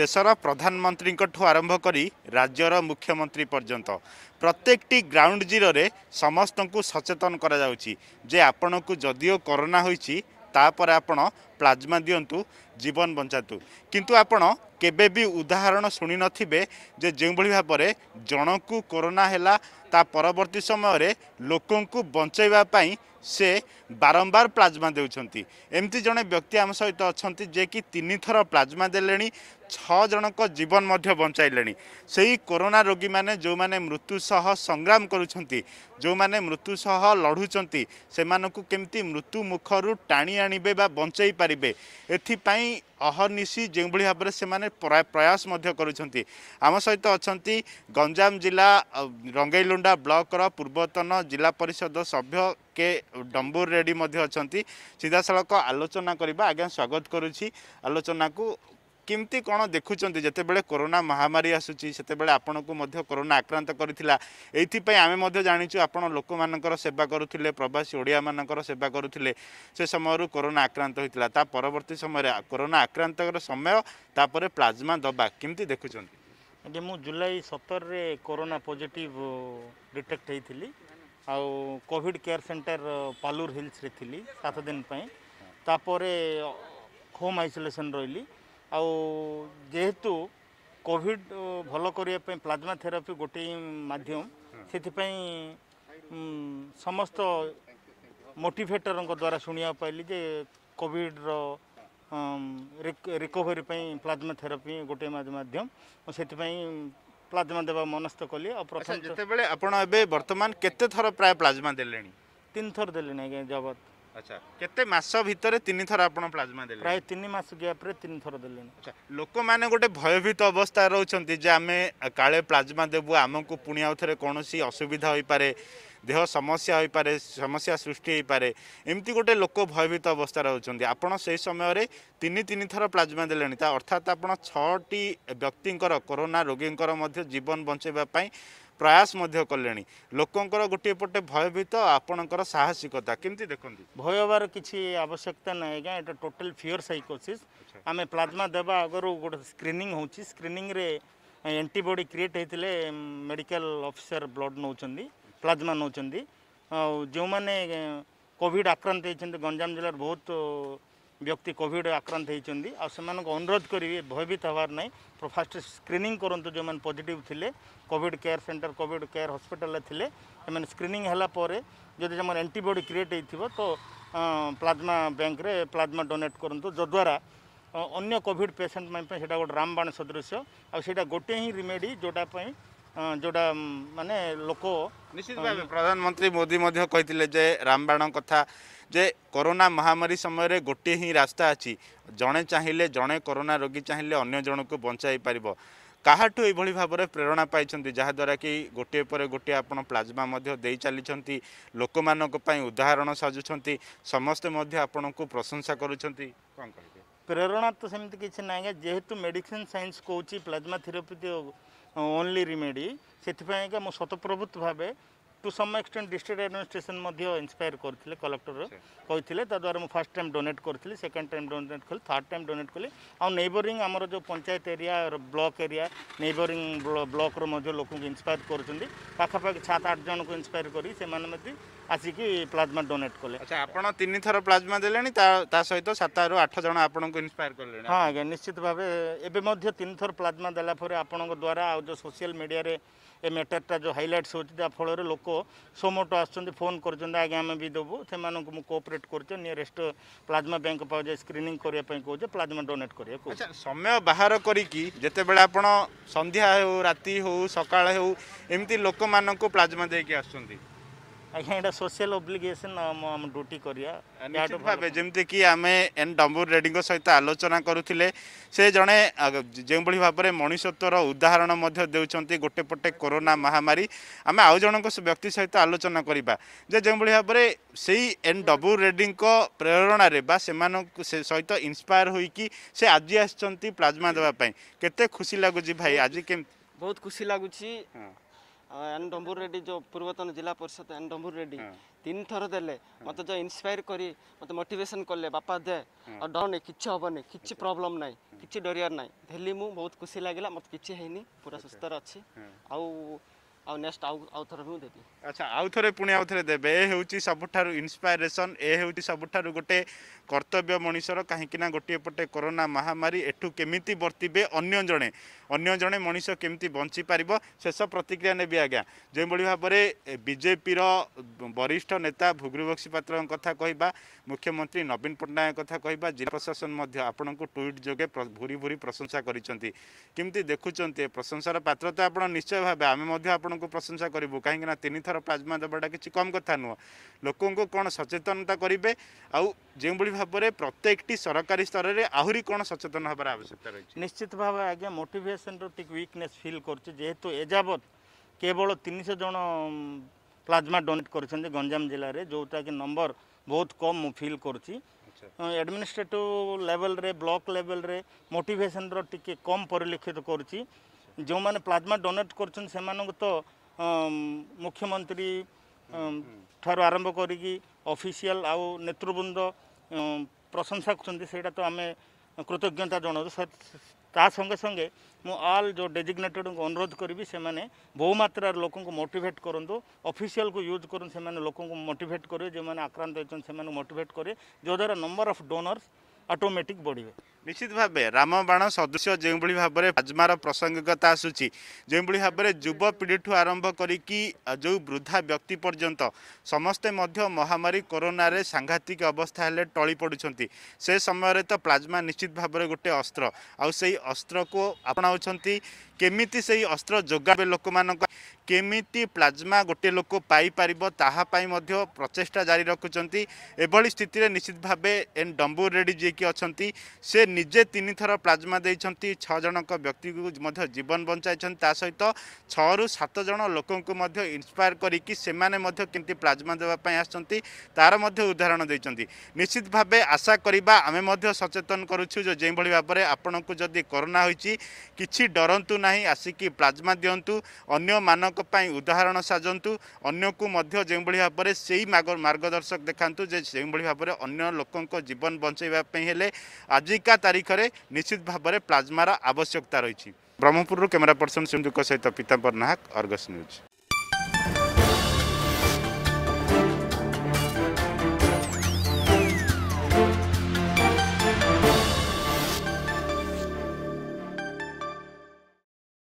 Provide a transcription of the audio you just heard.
ଦେଶର ପ୍ରଧାନମନ୍ତ୍ରୀଙ୍କଠୁ ଆରମ୍ଭ କରି ରାଜ୍ୟର ମୁଖ୍ୟମନ୍ତ୍ରୀ ପର୍ଯ୍ୟନ୍ତ ପ୍ରତ୍ୟେକଟି ଗ୍ରାଉଣ୍ଡ ଜିରୋରେ ସମସ୍ତଙ୍କୁ ସଚେତନ କରାଯାଉଛି ଯେ ଆପଣଙ୍କୁ ଯଦିଓ କରୋନା ହୋଇଛି ତାପରେ ଆପଣ ପ୍ଲାଜମା ଦିଅନ୍ତୁ ଜୀବନ ବଞ୍ଚାନ୍ତୁ କିନ୍ତୁ ଆପଣ କେବେ ବି ଉଦାହରଣ ଶୁଣିନଥିବେ ଯେ ଯେଉଁଭଳି ଭାବରେ ଜଣଙ୍କୁ କରୋନା ହେଲା ତା ପରବର୍ତ୍ତୀ ସମୟରେ ଲୋକଙ୍କୁ ବଞ୍ଚାଇବା ପାଇଁ ସେ ବାରମ୍ବାର ପ୍ଲାଜମା ଦେଉଛନ୍ତି ଏମିତି ଜଣେ ବ୍ୟକ୍ତି ଆମ ସହିତ ଅଛନ୍ତି ଯିଏକି ତିନିଥର ପ୍ଲାଜମା ଦେଲେଣି ଛଅ ଜଣଙ୍କ ଜୀବନ ମଧ୍ୟ ବଞ୍ଚାଇଲେଣି ସେହି କରୋନା ରୋଗୀମାନେ ଯେଉଁମାନେ ମୃତ୍ୟୁ ସହ ସଂଗ୍ରାମ କରୁଛନ୍ତି ଯେଉଁମାନେ ମୃତ୍ୟୁ ସହ ଲଢ଼ୁଛନ୍ତି ସେମାନଙ୍କୁ କେମିତି ମୃତ୍ୟୁ ମୁଖରୁ ଟାଣି ଆଣିବେ ବା ବଞ୍ଚାଇ ପାରିବେ ଏଥିପାଇଁ ଅହର୍ନିଶି ଯେଉଁଭଳି ଭାବରେ ସେମାନେ ପ୍ରୟାସ ମଧ୍ୟ କରୁଛନ୍ତି ଆମ ସହିତ ଅଛନ୍ତି ଗଞ୍ଜାମ ଜିଲ୍ଲା ରଙ୍ଗେଇଲୁଣ୍ଡା ବ୍ଲକର ପୂର୍ବତନ ଜିଲ୍ଲା ପରିଷଦ ସଭ୍ୟ କେ ଡମ୍ବୁର ରେଡ଼ି ମଧ୍ୟ ଅଛନ୍ତି ସିଧାସଳଖ ଆଲୋଚନା କରିବା ଆଜ୍ଞା ସ୍ୱାଗତ କରୁଛି ଆଲୋଚନାକୁ କେମିତି କ'ଣ ଦେଖୁଛନ୍ତି ଯେତେବେଳେ କରୋନା ମହାମାରୀ ଆସୁଛି ସେତେବେଳେ ଆପଣଙ୍କୁ ମଧ୍ୟ କରୋନା ଆକ୍ରାନ୍ତ କରିଥିଲା ଏଇଥିପାଇଁ ଆମେ ମଧ୍ୟ ଜାଣିଛୁ ଆପଣ ଲୋକମାନଙ୍କର ସେବା କରୁଥିଲେ ପ୍ରବାସୀ ଓଡ଼ିଆମାନଙ୍କର ସେବା କରୁଥିଲେ ସେ ସମୟରୁ କରୋନା ଆକ୍ରାନ୍ତ ହୋଇଥିଲା ତା ପରବର୍ତ୍ତୀ ସମୟରେ କରୋନା ଆକ୍ରାନ୍ତର ସମୟ ତାପରେ ପ୍ଲାଜମା ଦେବା କେମିତି ଦେଖୁଛନ୍ତି ଆଜ୍ଞା ମୁଁ ଜୁଲାଇ ସତରରେ କରୋନା ପଜିଟିଭ୍ ଡିଟେକ୍ଟ ହୋଇଥିଲି ଆଉ କୋଭିଡ଼ କେୟାର ସେଣ୍ଟର ପାଲୁର ହିଲ୍ସରେ ଥିଲି ସାତ ଦିନ ପାଇଁ ତାପରେ ହୋମ୍ ଆଇସୋଲେସନ୍ ରହିଲି आेहेतु कॉविड भल करने प्लाज्मा थेरापी गोटे मध्यम से समस्त मोटिभेटर द्वारा शुणा कोविड कॉविड्र रिकवरी प्लाज्मा थेरापी गोटे मध्यम से प्लाज्मा देवा मनस्थ कली प्रथम जो आप बर्तमान केत थर प्राय प्लाज्मा देन थर दे जबत আচ্ছা কেতে মাস ভিতরে তিন থর আপনার প্লাজমা দেলে প্রায় তিন মাস গ্যাপরে তিন থর দেলে আচ্ছা লোকমানে গোটে ভয়ভীত অবস্থায় রয়েছেন যে আমি কালে প্লাজমা দেবু আমি পুঁ আউথরে কোণী অসুবিধা হইপারে দেহ সমস্যা হইপারে সমস্যা সৃষ্টি হইপারে এমতি গোটে লোক ভয়ভীত অবস্থা রয়েছেন আপনার সেই সময়ের তিন তিন থর প্লাজমা দেলে অর্থাৎ আপনার ছটি ব্যক্তিঙ্কর করোনা রোগীঙ্কর মধ্যে জীবন বঞ্চাইবা ପ୍ରୟାସ ମଧ୍ୟ କଲେଣି ଲୋକଙ୍କର ଗୋଟିଏ ପଟେ ଭୟଭୀତ ଆପଣଙ୍କର ସାହସିକତା କେମିତି ଦେଖନ୍ତି ଭୟ ହେବାର କିଛି ଆବଶ୍ୟକତା ନାହିଁ ଆଜ୍ଞା ଏଇଟା ଟୋଟାଲ୍ ଫିଓର ସାଇକୋସିସ୍ ଆମେ ପ୍ଲାଜମା ଦେବା ଆଗରୁ ଗୋଟେ ସ୍କ୍ରିନିଂ ହେଉଛି ସ୍କ୍ରିନିଂରେ ଏଣ୍ଟିବଡି କ୍ରିଏଟ୍ ହେଇଥିଲେ ମେଡ଼ିକାଲ ଅଫିସର ବ୍ଲଡ୍ ନେଉଛନ୍ତି ପ୍ଲାଜମା ନେଉଛନ୍ତି ଆଉ ଯେଉଁମାନେ କୋଭିଡ଼ ଆକ୍ରାନ୍ତ ହେଇଛନ୍ତି ଗଞ୍ଜାମ ଜିଲ୍ଲାର ବହୁତ ବ୍ୟକ୍ତି କୋଭିଡ଼ ଆକ୍ରାନ୍ତ ହୋଇଛନ୍ତି ଆଉ ସେମାନଙ୍କୁ ଅନୁରୋଧ କରିବି ଭୟଭୀତ ହେବାର ନାହିଁ ଫାଷ୍ଟ ସ୍କ୍ରିନିଂ କରନ୍ତୁ ଯେଉଁମାନେ ପଜିଟିଭ୍ ଥିଲେ covid care centre covid care ହସ୍ପିଟାଲରେ ଥିଲେ ସେମାନେ ସ୍କ୍ରିନିଂ ହେଲା ପରେ ଯଦି ଆମର ଆଣ୍ଟିବଡି କ୍ରିଏଟ୍ ହୋଇଥିବ ତ ପ୍ଲାଜମା ବ୍ୟାଙ୍କରେ ପ୍ଲାଜମା ଡୋନେଟ୍ କରନ୍ତୁ ଯଦ୍ୱାରା ଅନ୍ୟ କୋଭିଡ଼ ପେସେଣ୍ଟ ପାଇଁ ସେଇଟା ଗୋଟେ ରାମବାଣ ସଦୃଶ ଆଉ ସେଇଟା ଗୋଟିଏ ହିଁ ରିମେଡ଼ି ଯେଉଁଟା ପାଇଁ ଯେଉଁଟା ମାନେ ଲୋକ ନିଶ୍ଚିତ ଭାବେ ପ୍ରଧାନମନ୍ତ୍ରୀ ମୋଦି ମଧ୍ୟ କହିଥିଲେ ଯେ ରାମବାଣ କଥା ଯେ କରୋନା ମହାମାରୀ ସମୟରେ ଗୋଟିଏ ହିଁ ରାସ୍ତା ଅଛି ଜଣେ ଚାହିଁଲେ ଜଣେ କରୋନା ରୋଗୀ ଚାହିଁଲେ ଅନ୍ୟ ଜଣକୁ ବଞ୍ଚାଇ ପାରିବ କାହାଠୁ ଏଭଳି ଭାବରେ ପ୍ରେରଣା ପାଇଛନ୍ତି ଯାହାଦ୍ୱାରା କି ଗୋଟିଏ ପରେ ଗୋଟିଏ ଆପଣ ପ୍ଲାଜମା ମଧ୍ୟ ଦେଇ ଚାଲିଛନ୍ତି ଲୋକମାନଙ୍କ ପାଇଁ ଉଦାହରଣ ସାଜୁଛନ୍ତି ସମସ୍ତେ ମଧ୍ୟ ଆପଣଙ୍କୁ ପ୍ରଶଂସା କରୁଛନ୍ତି କ'ଣ କହିବେ ପ୍ରେରଣା ତ ସେମିତି କିଛି ନାହିଁ ଆଜ୍ଞା ଯେହେତୁ ମେଡ଼ିସିନ୍ ସାଇନ୍ସ କହୁଛି ପ୍ଲାଜମା ଥେରାପି ଓନ୍ଲି ରିମେଡ଼ି ସେଥିପାଇଁ ଆଜ୍ଞା ମୁଁ ସ୍ୱତଃପ୍ରଭୁତ ଭାବେ to some extend district administration মধ্য ইনস্পায়ার করি থলে কালেক্টর কই থলে তাদয়ার ম ফার্স্ট টাইম ডোনেট করি থলি সেকেন্ড টাইম ডোনেট কর থলি থার্ড টাইম ডোনেট করলি আউ নে이버িং আমরো যে পঞ্চায়েত এরিয়া আর ব্লক এরিয়া নে이버িং ব্লকর মধ্যে লোকক ইনস্পায়ার করছুண்டி পাখা পাকে 6 7 8 জনক ইনস্পায়ার করি সেমানমতে আজি কি প্লাজমা ডোনেট কোলে আচ্ছা आपण 3 থর প্লাজমা দেলেনি তা তা সৈতো 7 আর 8 জন आपणক ইনস্পায়ার করলে হ্যাঁ নিশ্চিত ভাবে এবে মধ্যে 3 থর প্লাজমা দেলা পরে आपणক দ্বারা আউ যে সোশ্যাল মিডিয়া রে ଏ ମ୍ୟାଟର୍ଟା ଯେଉଁ ହାଇଲାଇଟ୍ସ ହେଉଛି ତା ଫଳରେ ଲୋକ ସୋମୋଟୋ ଆସୁଛନ୍ତି ଫୋନ୍ କରୁଛନ୍ତି ଆଜ୍ଞା ଆମେ ବି ଦେବୁ ସେମାନଙ୍କୁ ମୁଁ କୋଅପରେଟ୍ କରୁଛି ନିୟରେଷ୍ଟ ପ୍ଲାଜମା ବ୍ୟାଙ୍କ ପାଖରେ ସ୍କ୍ରିନିଂ କରିବା ପାଇଁ କହୁଛେ ପ୍ଲାଜମା ଡୋନେଟ୍ କରିବାକୁ ସମୟ ବାହାର କରିକି ଯେତେବେଳେ ଆପଣ ସନ୍ଧ୍ୟା ହେଉ ରାତି ହେଉ ସକାଳ ହେଉ ଏମିତି ଲୋକମାନଙ୍କୁ ପ୍ଲାଜମା ଦେଇକି ଆସୁଛନ୍ତି ଆଜ୍ଞା ଏଇଟା ସୋସିଆଲ ଅବ୍ଲିଗେସନ୍ ଆମ ଆମ ଡ୍ୟୁଟି କରିବା ଭାବେ ଯେମିତିକି ଆମେ ଏନ୍ ଡମ୍ବୁର ରେଡ୍ଡିଙ୍କ ସହିତ ଆଲୋଚନା କରୁଥିଲେ ସେ ଜଣେ ଯେଉଁଭଳି ଭାବରେ ମଣିଷତ୍ୱର ଉଦାହରଣ ମଧ୍ୟ ଦେଉଛନ୍ତି ଗୋଟେ ପଟେ କରୋନା ମହାମାରୀ ଆମେ ଆଉ ଜଣଙ୍କ ବ୍ୟକ୍ତି ସହିତ ଆଲୋଚନା କରିବା ଯେ ଯେଉଁଭଳି ଭାବରେ ସେଇ ଏନ୍ ଡବୁ ରେଡ୍ଡିଙ୍କ ପ୍ରେରଣାରେ ବା ସେମାନଙ୍କ ସେ ସହିତ ଇନ୍ସପାୟାର ହୋଇକି ସେ ଆଜି ଆସିଛନ୍ତି ପ୍ଲାଜମା ଦେବା ପାଇଁ କେତେ ଖୁସି ଲାଗୁଛି ଭାଇ ଆଜି କେମିତି ବହୁତ ଖୁସି ଲାଗୁଛି ଏନ୍ ଡମ୍ବୁର ରେଡ୍ଡି ଯେଉଁ ପୂର୍ବତନ ଜିଲ୍ଲା ପରିଷଦ ଏନ୍ ଡମ୍ବୁର ରେଡ୍ଡି ତିନି ଥର ଦେଲେ ମୋତେ ଯେଉଁ ଇନ୍ସପାୟର କରି ମୋତେ ମୋଟିଭେସନ୍ କଲେ ବାପା ଦେ ଆଉ ଡରନି କିଛି ହେବନି କିଛି ପ୍ରୋବ୍ଲେମ୍ ନାହିଁ କିଛି ଡରିବାର ନାହିଁ ଦେଲି ମୁଁ ବହୁତ ଖୁସି ଲାଗିଲା ମୋତେ କିଛି ହେଇନି ପୁରା ସୁସ୍ଥରେ ଅଛି ଆଉ ଆଉ ନେକ୍ସଟ ଆଉ ଆଉ ଥରେ ମୁଁ ଦେବି ଆଚ୍ଛା ଆଉ ଥରେ ପୁଣି ଆଉ ଥରେ ଦେବେ ଏ ହେଉଛି ସବୁଠାରୁ ଇନ୍ସପାଇରେସନ୍ ଏ ହେଉଛି ସବୁଠାରୁ ଗୋଟେ କର୍ତ୍ତବ୍ୟ ମଣିଷର କାହିଁକିନା ଗୋଟିଏ ପଟେ କରୋନା ମହାମାରୀ ଏଠୁ କେମିତି ବର୍ତ୍ତିବେ ଅନ୍ୟ ଜଣେ ଅନ୍ୟ ଜଣେ ମଣିଷ କେମିତି ବଞ୍ଚିପାରିବ ଶେଷ ପ୍ରତିକ୍ରିୟା ନେବି ଆଜ୍ଞା ଯେଉଁଭଳି ଭାବରେ ବିଜେପିର ବରିଷ୍ଠ ନେତା ଭୁଗ୍ରୁବକ୍ସି ପାତ୍ରଙ୍କ କଥା କହିବା ମୁଖ୍ୟମନ୍ତ୍ରୀ ନବୀନ ପଟ୍ଟନାୟକ କଥା କହିବା ଜିଲ୍ଲା ପ୍ରଶାସନ ମଧ୍ୟ ଆପଣଙ୍କୁ ଟ୍ୱିଟ୍ ଯୋଗେ ଭୁରି ଭୁରି ପ୍ରଶଂସା କରିଛନ୍ତି କେମିତି ଦେଖୁଛନ୍ତି ଏ ପ୍ରଶଂସାର ପାତ୍ର ତ ଆପଣ ନିଶ୍ଚୟ ଭାବେ ଆମେ ମଧ୍ୟ ଆପଣଙ୍କୁ ପ୍ରଶଂସା କରିବୁ କାହିଁକିନା ତିନିଥର ପ୍ଲାଜମା ଦେବାଟା କିଛି କମ୍ କଥା ନୁହଁ ଲୋକଙ୍କୁ କ'ଣ ସଚେତନତା କରିବେ ଆଉ ଯେଉଁଭଳି ଭାବରେ ପ୍ରତ୍ୟେକଟି ସରକାରୀ ସ୍ତରରେ ଆହୁରି କ'ଣ ସଚେତନ ହେବାର ଆବଶ୍ୟକତା ରହିଛି ନିଶ୍ଚିତ ଭାବେ ଆଜ୍ଞା ମୋଟିଭେସନ୍ ରେଡିଏସନ୍ର ଟିକେ ୱିକନେସ୍ ଫିଲ୍ କରୁଛି ଯେହେତୁ ଏଯାବତ୍ କେବଳ ତିନିଶହ ଜଣ ପ୍ଲାଜମା ଡୋନେଟ୍ କରିଛନ୍ତି ଗଞ୍ଜାମ ଜିଲ୍ଲାରେ ଯେଉଁଟାକି ନମ୍ବର ବହୁତ କମ୍ ମୁଁ ଫିଲ୍ କରୁଛି ଆଡ଼ମିନିଷ୍ଟ୍ରେଟିଭ୍ ଲେଭେଲ୍ରେ ବ୍ଲକ୍ ଲେଭେଲ୍ରେ ମୋଟିଭେସନ୍ର ଟିକେ କମ୍ ପରିଲକ୍ଷିତ କରୁଛି ଯେଉଁମାନେ ପ୍ଲାଜମା ଡୋନେଟ୍ କରୁଛନ୍ତି ସେମାନଙ୍କୁ ତ ମୁଖ୍ୟମନ୍ତ୍ରୀ ଠାରୁ ଆରମ୍ଭ କରିକି ଅଫିସିଆଲ୍ ଆଉ ନେତୃବୃନ୍ଦ ପ୍ରଶଂସା କରୁଛନ୍ତି ସେଇଟା ତ ଆମେ କୃତଜ୍ଞତା ଜଣାଉ তা সঙ্গে সঙ্গে ମୁଁ ଅଲ୍ ଯେଉଁ ଡେଜିଗ୍ନେଟେଡ଼ଙ୍କୁ ଅନୁରୋଧ କରିବି ସେମାନେ ବହୁ ମାତ୍ରାରେ ଲୋକଙ୍କୁ ମୋଟିଭେଟ୍ କରନ୍ତୁ ଅଫିସିଆଲକୁ ୟୁଜ୍ କରନ୍ତୁ ସେମାନେ ଲୋକଙ୍କୁ ମୋଟିଭେଟ୍ କରିବେ ଯେଉଁମାନେ ଆକ୍ରାନ୍ତ ହୋଇଛନ୍ତି ସେମାନଙ୍କୁ ମୋଟିଭେଟ୍ କରିବେ ଯଦ୍ୱାରା ନମ୍ବର ଅଫ୍ ଡୋନର୍ସ ଅଟୋମେଟିକ୍ ବଢ଼ିବେ ନିଶ୍ଚିତ ଭାବେ ରାମବାଣ ସଦୃଶ୍ୟ ଯେଉଁଭଳି ଭାବରେ ପ୍ଲାଜମାର ପ୍ରସଙ୍ଗିକତା ଆସୁଛି ଯେଉଁଭଳି ଭାବରେ ଯୁବପିଢ଼ିଠୁ ଆରମ୍ଭ କରିକି ଯେଉଁ ବୃଦ୍ଧା ବ୍ୟକ୍ତି ପର୍ଯ୍ୟନ୍ତ ସମସ୍ତେ ମଧ୍ୟ ମହାମାରୀ କରୋନାରେ ସାଂଘାତିକ ଅବସ୍ଥା ହେଲେ ଟଳି ପଡ଼ୁଛନ୍ତି ସେ ସମୟରେ ତ ପ୍ଲାଜମା ନିଶ୍ଚିତ ଭାବରେ ଗୋଟେ ଅସ୍ତ୍ର ଆଉ ସେଇ ଅସ୍ତ୍ରକୁ ଆପଣାଉଛନ୍ତି କେମିତି ସେଇ ଅସ୍ତ୍ର ଯୋଗାଇବେ ଲୋକମାନଙ୍କ କେମିତି ପ୍ଲାଜମା ଗୋଟିଏ ଲୋକ ପାଇପାରିବ ତାହା ପାଇଁ ମଧ୍ୟ ପ୍ରଚେଷ୍ଟା ଜାରି ରଖୁଛନ୍ତି ଏଭଳି ସ୍ଥିତିରେ ନିଶ୍ଚିତ ଭାବେ ଏନ୍ ଡମ୍ବୁ ରେଡ଼ି ଯିଏ ଯିଏକି ଅଛନ୍ତି ସେ ନିଜେ ତିନିଥର ପ୍ଲାଜମା ଦେଇଛନ୍ତି ଛଅ ଜଣଙ୍କ ବ୍ୟକ୍ତିକୁ ମଧ୍ୟ ଜୀବନ ବଞ୍ଚାଇଛନ୍ତି ତା ସହିତ ଛଅରୁ ସାତ ଜଣ ଲୋକଙ୍କୁ ମଧ୍ୟ ଇନ୍ସପାୟାର କରିକି ସେମାନେ ମଧ୍ୟ କେମିତି ପ୍ଲାଜମା ଦେବା ପାଇଁ ଆସିଛନ୍ତି ତା'ର ମଧ୍ୟ ଉଦାହରଣ ଦେଇଛନ୍ତି ନିଶ୍ଚିତ ଭାବେ ଆଶା କରିବା ଆମେ ମଧ୍ୟ ସଚେତନ କରୁଛୁ ଯେ ଯେଉଁଭଳି ଭାବରେ ଆପଣଙ୍କୁ ଯଦି କରୋନା ହୋଇଛି କିଛି ଡରନ୍ତୁ ନାହିଁ ଆସିକି ପ୍ଲାଜମା ଦିଅନ୍ତୁ ଅନ୍ୟମାନଙ୍କ ପାଇଁ ଉଦାହରଣ ସାଜନ୍ତୁ ଅନ୍ୟକୁ ମଧ୍ୟ ଯେଉଁଭଳି ଭାବରେ ସେଇ ମାର୍ଗଦର୍ଶକ ଦେଖାନ୍ତୁ ଯେ ଯେଉଁଭଳି ଭାବରେ ଅନ୍ୟ ଲୋକଙ୍କ ଜୀବନ ବଞ୍ଚାଇବା ପାଇଁ ହେଲେ ଆଜିକା ତାରିଖରେ ନିଶ୍ଚିତ ଭାବରେ ପ୍ଲାଜମାର ଆବଶ୍ୟକତା ରହିଛି ବ୍ରହ୍ମପୁରରୁ କ୍ୟାମେରା ପର୍ସନ ସିନ୍ଦୁଙ୍କ ସହିତ ପିତାମ୍ବର ନାହାକ ଅର୍ଗସ୍ ନ୍ୟୁଜ୍